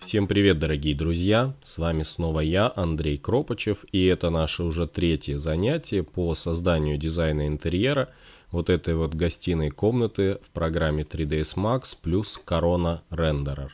Всем привет, дорогие друзья! С вами снова я, Андрей Кропачев, и это наше уже третье занятие по созданию дизайна интерьера вот этой вот гостиной комнаты в программе 3ds Max плюс Corona Renderer.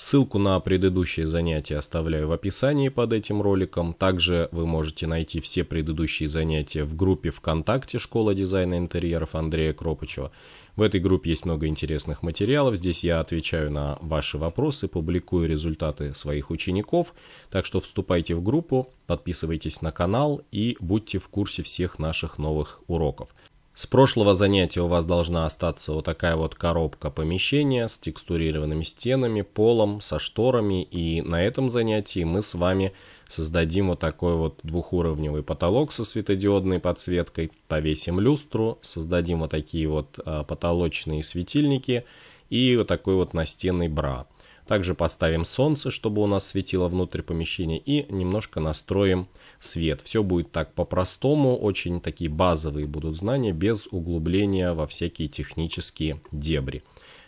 Ссылку на предыдущие занятия оставляю в описании под этим роликом. Также вы можете найти все предыдущие занятия в группе ВКонтакте «Школа дизайна интерьеров» Андрея Кропачева». В этой группе есть много интересных материалов. Здесь я отвечаю на ваши вопросы, публикую результаты своих учеников. Так что вступайте в группу, подписывайтесь на канал и будьте в курсе всех наших новых уроков. С прошлого занятия у вас должна остаться вот такая вот коробка помещения с текстурированными стенами, полом, со шторами. И на этом занятии мы с вами создадим вот такой вот двухуровневый потолок со светодиодной подсветкой, повесим люстру, создадим вот такие вот а, потолочные светильники и вот такой вот настенный бра. Также поставим солнце, чтобы у нас светило внутрь помещения и немножко настроим свет. Все будет так по-простому, очень такие базовые будут знания, без углубления во всякие технические дебри.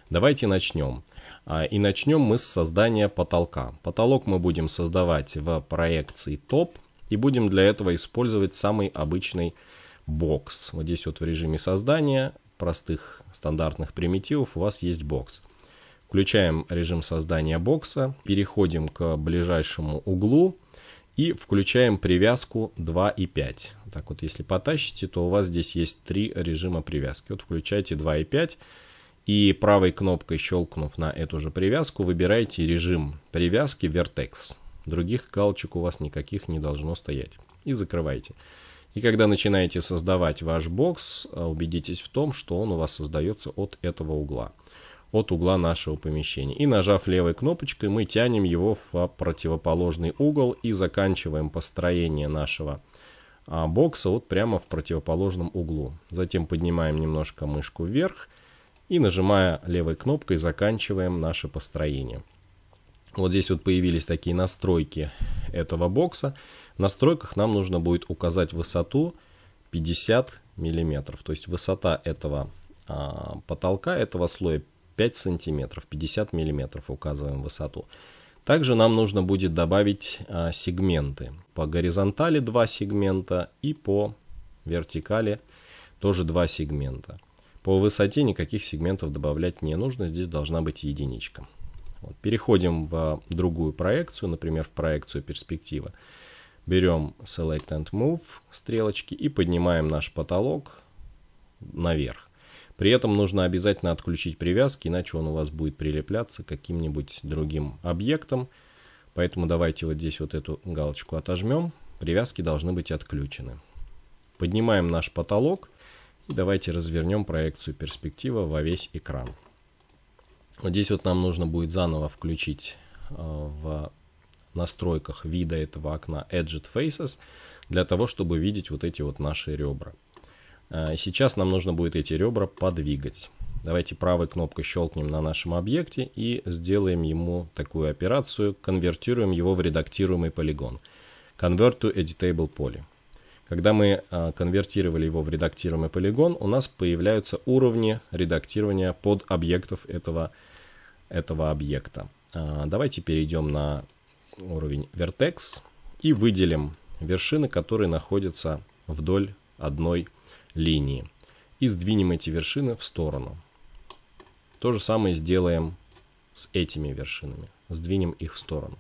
Давайте начнем. А, и начнем мы с создания потолка. Потолок мы будем создавать в проекции топ и будем для этого использовать самый обычный бокс. Вот здесь вот в режиме создания простых стандартных примитивов у вас есть бокс. Включаем режим создания бокса, переходим к ближайшему углу и включаем привязку 2 и 5. Так вот, если потащите, то у вас здесь есть три режима привязки. Вот включайте 2 и 5 и правой кнопкой щелкнув на эту же привязку, выбираете режим привязки Vertex. Других галочек у вас никаких не должно стоять. И закрываете. И когда начинаете создавать ваш бокс, убедитесь в том, что он у вас создается от этого угла от угла нашего помещения. И нажав левой кнопочкой, мы тянем его в а, противоположный угол и заканчиваем построение нашего а, бокса вот прямо в противоположном углу. Затем поднимаем немножко мышку вверх и нажимая левой кнопкой заканчиваем наше построение. Вот здесь вот появились такие настройки этого бокса. В настройках нам нужно будет указать высоту 50 миллиметров. То есть высота этого а, потолка, этого слоя 5 сантиметров, 50 миллиметров указываем высоту. Также нам нужно будет добавить а, сегменты. По горизонтали два сегмента и по вертикали тоже два сегмента. По высоте никаких сегментов добавлять не нужно, здесь должна быть единичка. Вот. Переходим в другую проекцию, например, в проекцию перспектива. Берем Select and Move стрелочки и поднимаем наш потолок наверх. При этом нужно обязательно отключить привязки, иначе он у вас будет прилепляться к каким-нибудь другим объектам. Поэтому давайте вот здесь вот эту галочку отожмем. Привязки должны быть отключены. Поднимаем наш потолок. И давайте развернем проекцию перспектива во весь экран. Вот здесь вот нам нужно будет заново включить э, в настройках вида этого окна Edged Faces для того, чтобы видеть вот эти вот наши ребра. Э, сейчас нам нужно будет эти ребра подвигать. Давайте правой кнопкой щелкнем на нашем объекте и сделаем ему такую операцию, конвертируем его в редактируемый полигон. Convert to Editable Poly. Когда мы э, конвертировали его в редактируемый полигон, у нас появляются уровни редактирования под объектов этого, этого объекта. Э, давайте перейдем на уровень Vertex и выделим вершины, которые находятся вдоль одной линии. И сдвинем эти вершины в сторону. То же самое сделаем с этими вершинами. Сдвинем их в сторону.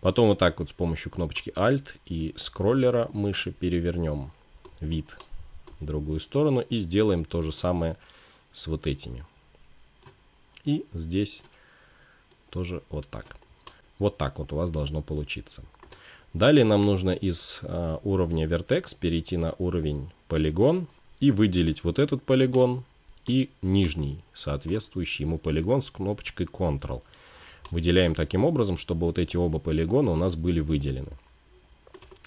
Потом вот так вот с помощью кнопочки Alt и скроллера мыши перевернем вид в другую сторону и сделаем то же самое с вот этими. И здесь тоже вот так. Вот так вот у вас должно получиться. Далее нам нужно из а, уровня Vertex перейти на уровень полигон и выделить вот этот полигон и нижний соответствующий ему полигон с кнопочкой Ctrl. Выделяем таким образом, чтобы вот эти оба полигона у нас были выделены.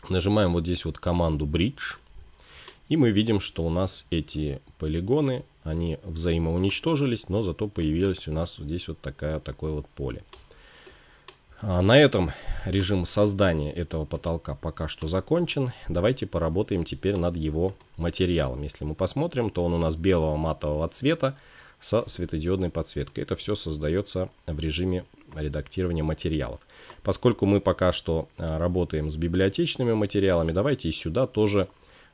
Нажимаем вот здесь вот команду Bridge. И мы видим, что у нас эти полигоны, они взаимоуничтожились, но зато появилась у нас вот здесь вот такая, такое вот поле. А на этом режим создания этого потолка пока что закончен. Давайте поработаем теперь над его материалом. Если мы посмотрим, то он у нас белого матового цвета со светодиодной подсветкой. Это все создается в режиме редактирования материалов. Поскольку мы пока что а, работаем с библиотечными материалами, давайте и сюда тоже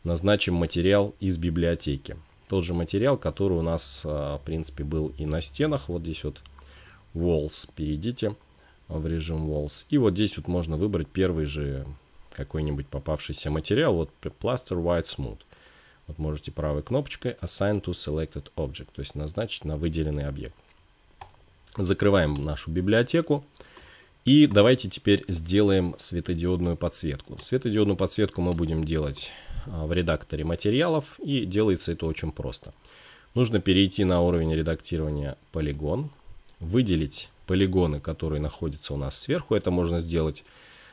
назначим материал из библиотеки. Тот же материал, который у нас, а, в принципе, был и на стенах. Вот здесь вот walls перейдите в режим Walls. И вот здесь вот можно выбрать первый же какой-нибудь попавшийся материал. Вот Plaster White Smooth. Вот можете правой кнопочкой Assign to Selected Object, то есть назначить на выделенный объект. Закрываем нашу библиотеку. И давайте теперь сделаем светодиодную подсветку. Светодиодную подсветку мы будем делать а, в редакторе материалов, и делается это очень просто. Нужно перейти на уровень редактирования полигон, выделить полигоны, которые находятся у нас сверху. Это можно сделать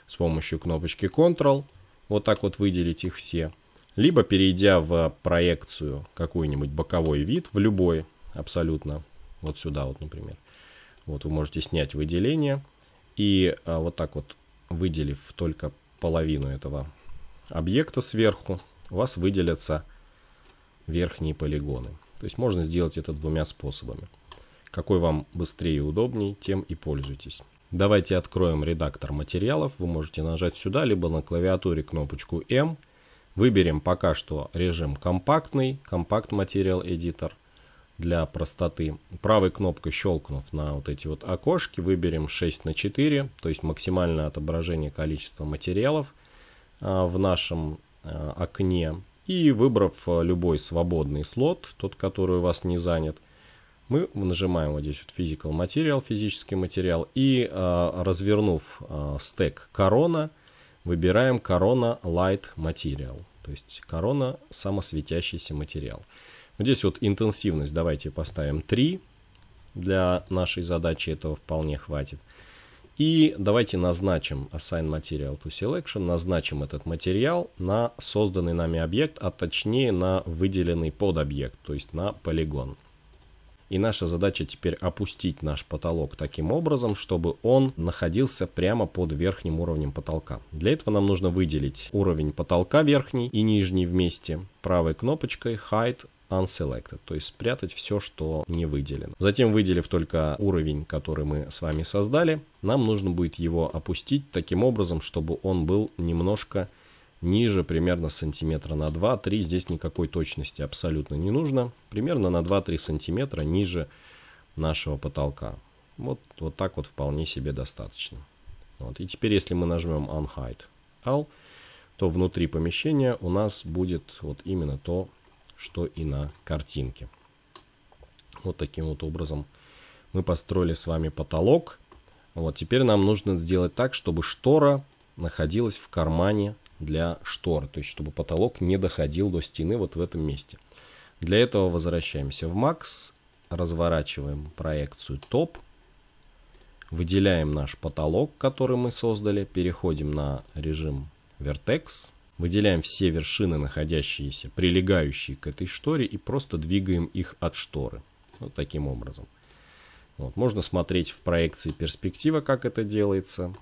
с помощью кнопочки Ctrl. Вот так вот выделить их все. Либо перейдя в проекцию какой-нибудь боковой вид, в любой абсолютно. Вот сюда вот, например. Вот вы можете снять выделение. И а, вот так вот, выделив только половину этого объекта сверху, у вас выделятся верхние полигоны. То есть можно сделать это двумя способами. Какой вам быстрее и удобней, тем и пользуйтесь. Давайте откроем редактор материалов. Вы можете нажать сюда, либо на клавиатуре кнопочку M. Выберем пока что режим компактный, компакт материал Editor для простоты. Правой кнопкой щелкнув на вот эти вот окошки, выберем 6 на 4, то есть максимальное отображение количества материалов а, в нашем а, окне. И выбрав а, любой свободный слот, тот, который у вас не занят, мы нажимаем вот здесь вот Physical Material, физический материал, и э, развернув э, стек корона, выбираем корона Light Material, то есть корона самосветящийся материал. Вот здесь вот интенсивность давайте поставим 3, для нашей задачи этого вполне хватит. И давайте назначим Assign Material to Selection, назначим этот материал на созданный нами объект, а точнее на выделенный подобъект, то есть на полигон. И наша задача теперь опустить наш потолок таким образом, чтобы он находился прямо под верхним уровнем потолка. Для этого нам нужно выделить уровень потолка верхний и нижний вместе правой кнопочкой Hide unselected, то есть спрятать все, что не выделено. Затем, выделив только уровень, который мы с вами создали, нам нужно будет его опустить таким образом, чтобы он был немножко ниже примерно сантиметра на 2-3. Здесь никакой точности абсолютно не нужно. Примерно на 2-3 сантиметра ниже нашего потолка. Вот, вот так вот вполне себе достаточно. Вот. И теперь, если мы нажмем Unhide All, то внутри помещения у нас будет вот именно то, что и на картинке. Вот таким вот образом мы построили с вами потолок. Вот теперь нам нужно сделать так, чтобы штора находилась в кармане для штор, то есть чтобы потолок не доходил до стены вот в этом месте. Для этого возвращаемся в Max, разворачиваем проекцию топ, выделяем наш потолок, который мы создали, переходим на режим Vertex, выделяем все вершины, находящиеся, прилегающие к этой шторе, и просто двигаем их от шторы. Вот таким образом. Вот. Можно смотреть в проекции перспектива, как это делается.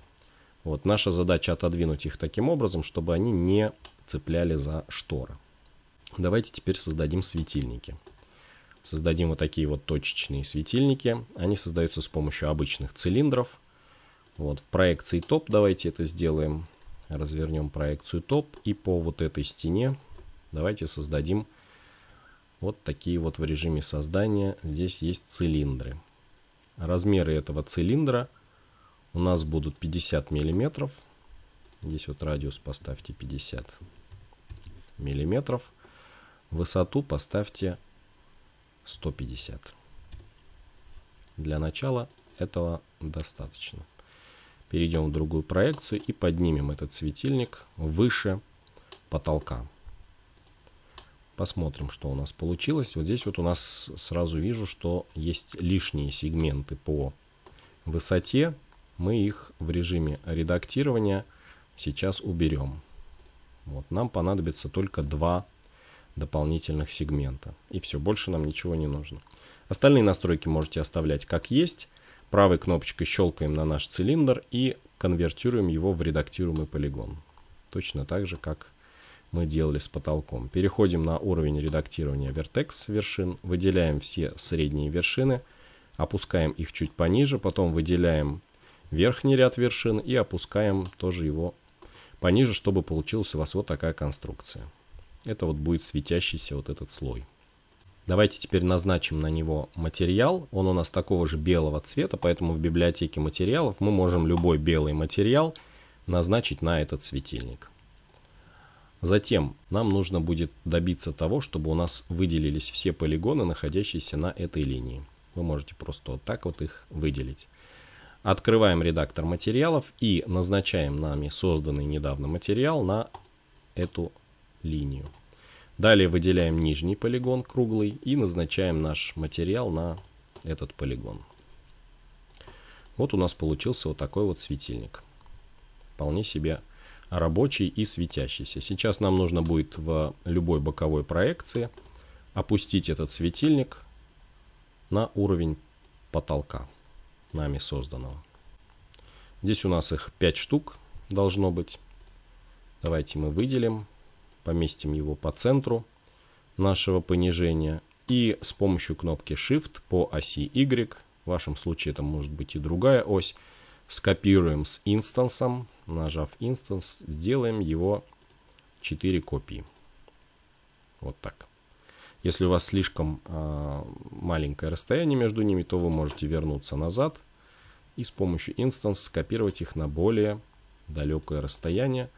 Вот наша задача отодвинуть их таким образом, чтобы они не цепляли за шторы. Давайте теперь создадим светильники. Создадим вот такие вот точечные светильники. Они создаются с помощью обычных цилиндров. Вот в проекции топ давайте это сделаем. Развернем проекцию топ и по вот этой стене давайте создадим вот такие вот в режиме создания. Здесь есть цилиндры. Размеры этого цилиндра у нас будут 50 миллиметров. Здесь вот радиус поставьте 50 миллиметров. Высоту поставьте 150. Для начала этого достаточно. Перейдем в другую проекцию и поднимем этот светильник выше потолка. Посмотрим, что у нас получилось. Вот здесь вот у нас сразу вижу, что есть лишние сегменты по высоте мы их в режиме редактирования сейчас уберем. Вот, нам понадобится только два дополнительных сегмента. И все, больше нам ничего не нужно. Остальные настройки можете оставлять как есть. Правой кнопочкой щелкаем на наш цилиндр и конвертируем его в редактируемый полигон. Точно так же, как мы делали с потолком. Переходим на уровень редактирования Vertex вершин. Выделяем все средние вершины. Опускаем их чуть пониже. Потом выделяем верхний ряд вершин и опускаем тоже его пониже, чтобы получилась у вас вот такая конструкция. Это вот будет светящийся вот этот слой. Давайте теперь назначим на него материал. Он у нас такого же белого цвета, поэтому в библиотеке материалов мы можем любой белый материал назначить на этот светильник. Затем нам нужно будет добиться того, чтобы у нас выделились все полигоны, находящиеся на этой линии. Вы можете просто вот так вот их выделить. Открываем редактор материалов и назначаем нами созданный недавно материал на эту линию. Далее выделяем нижний полигон круглый и назначаем наш материал на этот полигон. Вот у нас получился вот такой вот светильник. Вполне себе рабочий и светящийся. Сейчас нам нужно будет в любой боковой проекции опустить этот светильник на уровень потолка нами созданного. Здесь у нас их 5 штук должно быть. Давайте мы выделим, поместим его по центру нашего понижения. И с помощью кнопки Shift по оси Y, в вашем случае это может быть и другая ось, скопируем с инстансом, нажав инстанс, сделаем его 4 копии. Вот так. Если у вас слишком э, маленькое расстояние между ними, то вы можете вернуться назад – и с помощью Instance скопировать их на более далекое расстояние,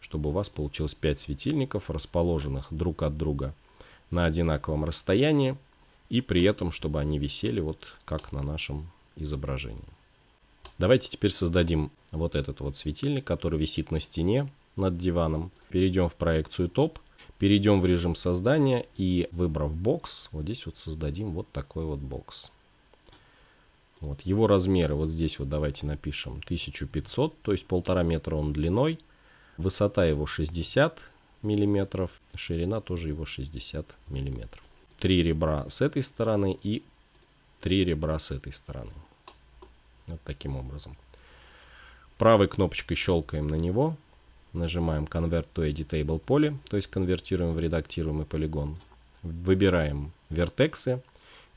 чтобы у вас получилось 5 светильников, расположенных друг от друга на одинаковом расстоянии, и при этом, чтобы они висели вот как на нашем изображении. Давайте теперь создадим вот этот вот светильник, который висит на стене над диваном. Перейдем в проекцию топ, перейдем в режим создания и выбрав бокс, вот здесь вот создадим вот такой вот бокс. Вот, его размеры вот здесь вот давайте напишем 1500, то есть полтора метра он длиной, высота его 60 миллиметров, ширина тоже его 60 миллиметров. Три ребра с этой стороны и три ребра с этой стороны. Вот таким образом. Правой кнопочкой щелкаем на него, нажимаем Convert to Editable Poly, то есть конвертируем в редактируемый полигон. Выбираем вертексы,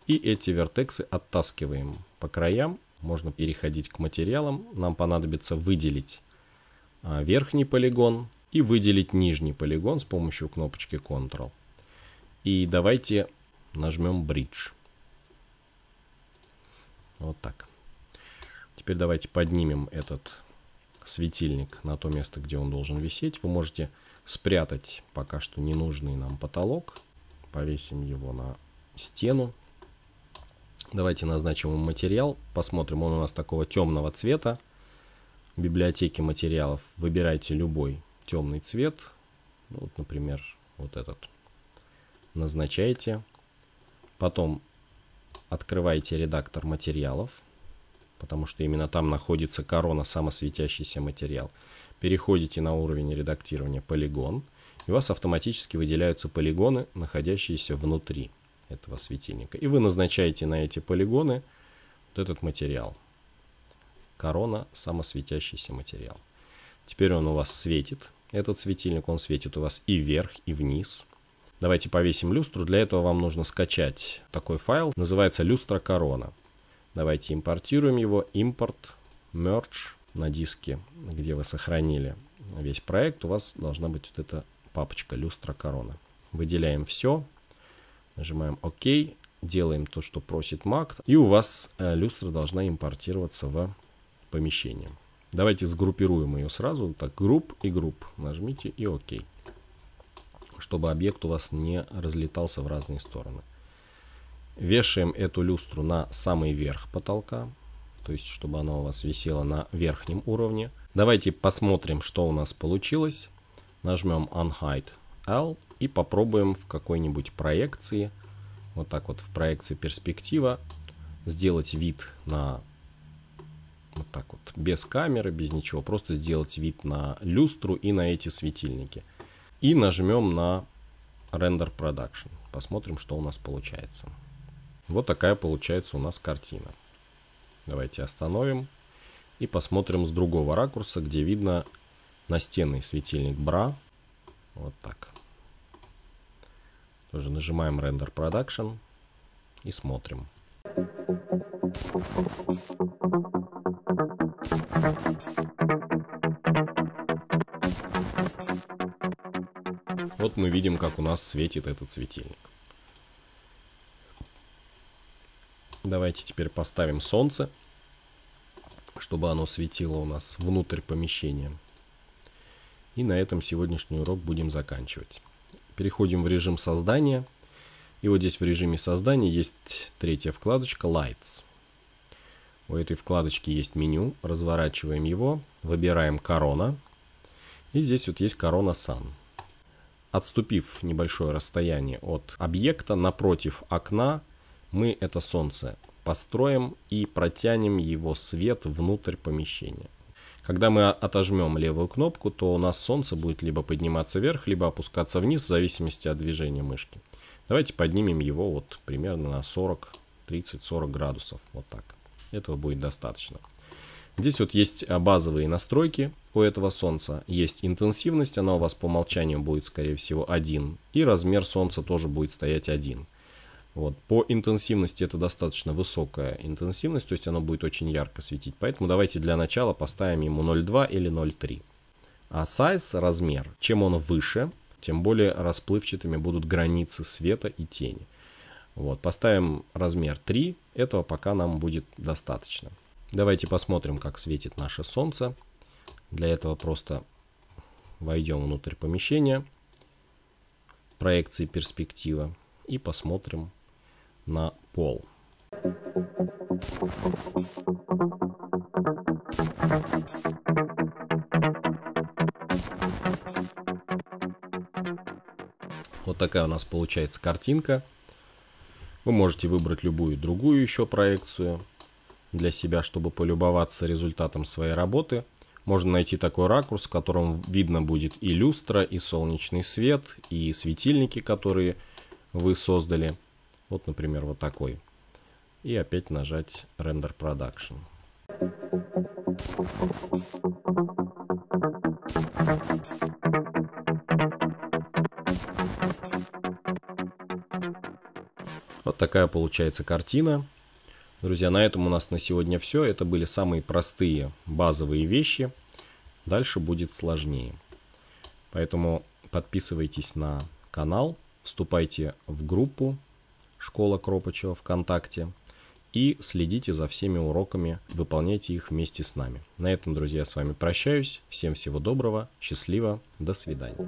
и эти вертексы оттаскиваем по краям. Можно переходить к материалам. Нам понадобится выделить а, верхний полигон и выделить нижний полигон с помощью кнопочки Ctrl. И давайте нажмем Bridge. Вот так. Теперь давайте поднимем этот светильник на то место, где он должен висеть. Вы можете спрятать пока что ненужный нам потолок. Повесим его на стену. Давайте назначим материал, посмотрим, он у нас такого темного цвета. В библиотеке материалов выбирайте любой темный цвет. Ну, вот, например, вот этот. Назначайте. Потом открываете редактор материалов, потому что именно там находится корона, самосветящийся материал. Переходите на уровень редактирования полигон, и у вас автоматически выделяются полигоны, находящиеся внутри этого светильника. И вы назначаете на эти полигоны вот этот материал. Корона – самосветящийся материал. Теперь он у вас светит. Этот светильник, он светит у вас и вверх, и вниз. Давайте повесим люстру. Для этого вам нужно скачать такой файл. Называется люстра корона. Давайте импортируем его. Импорт, merge на диске, где вы сохранили весь проект. У вас должна быть вот эта папочка люстра корона. Выделяем все. Нажимаем ОК, делаем то, что просит Mac, и у вас э, люстра должна импортироваться в помещение. Давайте сгруппируем ее сразу. Так, групп и групп. Нажмите и ОК. Чтобы объект у вас не разлетался в разные стороны. Вешаем эту люстру на самый верх потолка. То есть, чтобы она у вас висела на верхнем уровне. Давайте посмотрим, что у нас получилось. Нажмем Unhide L и попробуем в какой-нибудь проекции, вот так вот в проекции перспектива, сделать вид на вот так вот, без камеры, без ничего, просто сделать вид на люстру и на эти светильники. И нажмем на Render Production. Посмотрим, что у нас получается. Вот такая получается у нас картина. Давайте остановим и посмотрим с другого ракурса, где видно настенный светильник бра. Вот так. Тоже нажимаем Render Production и смотрим. Вот мы видим, как у нас светит этот светильник. Давайте теперь поставим солнце, чтобы оно светило у нас внутрь помещения. И на этом сегодняшний урок будем заканчивать. Переходим в режим создания. И вот здесь в режиме создания есть третья вкладочка Lights. У этой вкладочки есть меню. Разворачиваем его. Выбираем корона. И здесь вот есть корона Sun. Отступив небольшое расстояние от объекта напротив окна, мы это солнце построим и протянем его свет внутрь помещения. Когда мы отожмем левую кнопку, то у нас солнце будет либо подниматься вверх, либо опускаться вниз, в зависимости от движения мышки. Давайте поднимем его вот примерно на 40, 30-40 градусов. Вот так. Этого будет достаточно. Здесь вот есть а, базовые настройки у этого солнца. Есть интенсивность, она у вас по умолчанию будет, скорее всего, 1. И размер солнца тоже будет стоять 1. Вот. По интенсивности это достаточно высокая интенсивность, то есть оно будет очень ярко светить. Поэтому давайте для начала поставим ему 0,2 или 0,3. А size, размер, чем он выше, тем более расплывчатыми будут границы света и тени. Вот, поставим размер 3, этого пока нам будет достаточно. Давайте посмотрим, как светит наше солнце. Для этого просто войдем внутрь помещения, проекции перспектива и посмотрим, на пол. Вот такая у нас получается картинка. Вы можете выбрать любую другую еще проекцию для себя, чтобы полюбоваться результатом своей работы. Можно найти такой ракурс, в котором видно будет и люстра, и солнечный свет, и светильники, которые вы создали. Вот, например, вот такой. И опять нажать Render Production. Вот такая получается картина. Друзья, на этом у нас на сегодня все. Это были самые простые базовые вещи. Дальше будет сложнее. Поэтому подписывайтесь на канал, вступайте в группу «Школа Кропачева» ВКонтакте. И следите за всеми уроками, выполняйте их вместе с нами. На этом, друзья, с вами прощаюсь. Всем всего доброго, счастливо, до свидания.